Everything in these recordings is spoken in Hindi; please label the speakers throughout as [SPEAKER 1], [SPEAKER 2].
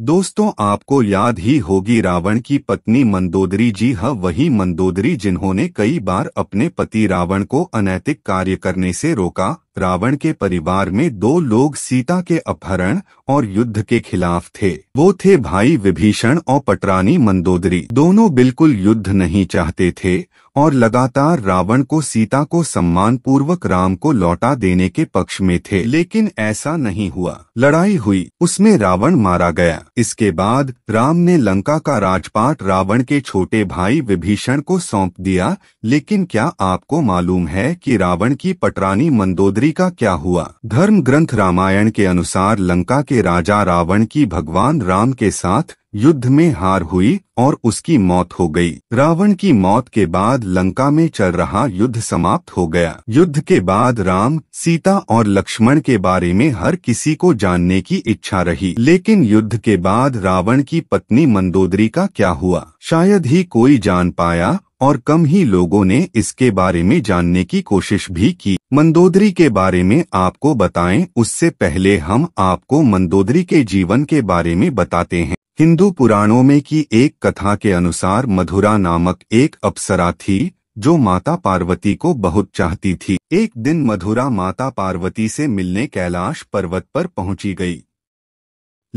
[SPEAKER 1] दोस्तों आपको याद ही होगी रावण की पत्नी मंदोदरी जी है हाँ, वही मंदोदरी जिन्होंने कई बार अपने पति रावण को अनैतिक कार्य करने से रोका रावण के परिवार में दो लोग सीता के अपहरण और युद्ध के खिलाफ थे वो थे भाई विभीषण और पटरानी मंदोदरी दोनों बिल्कुल युद्ध नहीं चाहते थे और लगातार रावण को सीता को सम्मानपूर्वक राम को लौटा देने के पक्ष में थे लेकिन ऐसा नहीं हुआ लड़ाई हुई उसमें रावण मारा गया इसके बाद राम ने लंका का राजपाट रावण के छोटे भाई विभीषण को सौंप दिया लेकिन क्या आपको मालूम है कि रावण की पटरानी मंदोदरी का क्या हुआ धर्म ग्रंथ रामायण के अनुसार लंका के राजा रावण की भगवान राम के साथ युद्ध में हार हुई और उसकी मौत हो गई रावण की मौत के बाद लंका में चल रहा युद्ध समाप्त हो गया युद्ध के बाद राम सीता और लक्ष्मण के बारे में हर किसी को जानने की इच्छा रही लेकिन युद्ध के बाद रावण की पत्नी मंदोदरी का क्या हुआ शायद ही कोई जान पाया और कम ही लोगों ने इसके बारे में जानने की कोशिश भी की मंदोदरी के बारे में आपको बताएं उससे पहले हम आपको मंदोदरी के जीवन के बारे में बताते हैं हिंदू पुराणों में की एक कथा के अनुसार मधुरा नामक एक अप्सरा थी जो माता पार्वती को बहुत चाहती थी एक दिन मधुरा माता पार्वती से मिलने कैलाश पर्वत पर पहुंची गई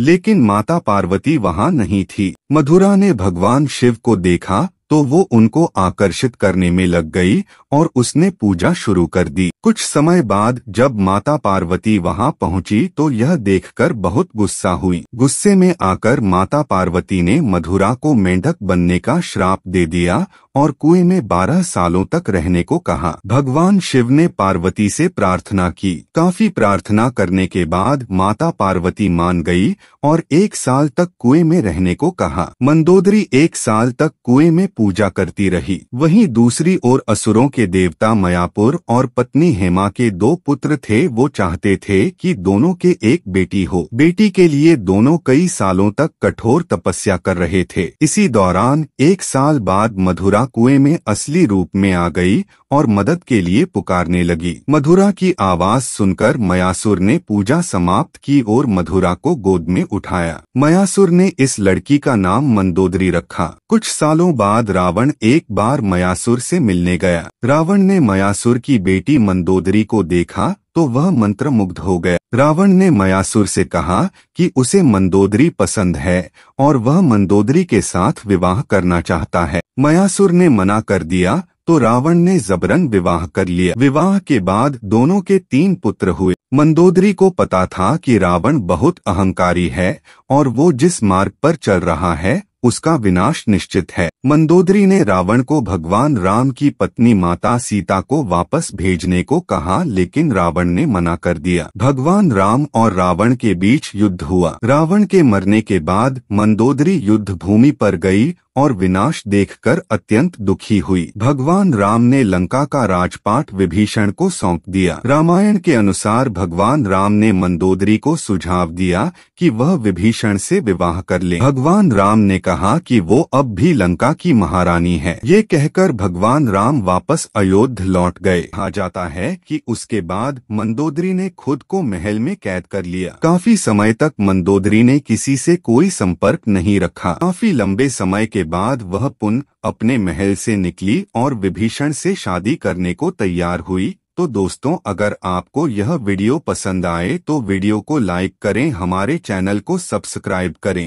[SPEAKER 1] लेकिन माता पार्वती वहां नहीं थी मधुरा ने भगवान शिव को देखा तो वो उनको आकर्षित करने में लग गई और उसने पूजा शुरू कर दी कुछ समय बाद जब माता पार्वती वहाँ पहुँची तो यह देखकर बहुत गुस्सा हुई गुस्से में आकर माता पार्वती ने मधुरा को मेंढक बनने का श्राप दे दिया और कुएं में बारह सालों तक रहने को कहा भगवान शिव ने पार्वती से प्रार्थना की काफी प्रार्थना करने के बाद माता पार्वती मान गई और एक साल तक कुएं में रहने को कहा मंदोदरी एक साल तक कुएं में पूजा करती रही वहीं दूसरी ओर असुरों के देवता मयापुर और पत्नी हेमा के दो पुत्र थे वो चाहते थे कि दोनों के एक बेटी हो बेटी के लिए दोनों कई सालों तक कठोर तपस्या कर रहे थे इसी दौरान एक साल बाद मधुरा कुएं में असली रूप में आ गई और मदद के लिए पुकारने लगी मधुरा की आवाज सुनकर मयासुर ने पूजा समाप्त की और मधुरा को गोद में उठाया मयासुर ने इस लड़की का नाम मंदोदरी रखा कुछ सालों बाद रावण एक बार मयासुर से मिलने गया रावण ने मयासुर की बेटी मंदोदरी को देखा तो वह मंत्र मुग्ध हो गया रावण ने मयासुर से कहा कि उसे मंदोदरी पसंद है और वह मंदोदरी के साथ विवाह करना चाहता है मयासुर ने मना कर दिया तो रावण ने जबरन विवाह कर लिया विवाह के बाद दोनों के तीन पुत्र हुए मंदोदरी को पता था कि रावण बहुत अहंकारी है और वो जिस मार्ग पर चल रहा है उसका विनाश निश्चित है मंदोदरी ने रावण को भगवान राम की पत्नी माता सीता को वापस भेजने को कहा लेकिन रावण ने मना कर दिया भगवान राम और रावण के बीच युद्ध हुआ रावण के मरने के बाद मंदोदरी युद्ध भूमि पर गई और विनाश देखकर अत्यंत दुखी हुई भगवान राम ने लंका का राजपाट विभीषण को सौंप दिया रामायण के अनुसार भगवान राम ने मंदोदरी को सुझाव दिया कि वह विभीषण से विवाह कर ले भगवान राम ने कहा कहा कि वो अब भी लंका की महारानी है ये कहकर भगवान राम वापस अयोध्या लौट गए कहा जाता है कि उसके बाद मंदोदरी ने खुद को महल में कैद कर लिया काफी समय तक मंदोदरी ने किसी से कोई संपर्क नहीं रखा काफी लंबे समय के बाद वह पुनः अपने महल से निकली और विभीषण से शादी करने को तैयार हुई तो दोस्तों अगर आपको यह वीडियो पसंद आए तो वीडियो को लाइक करें हमारे चैनल को सब्सक्राइब करें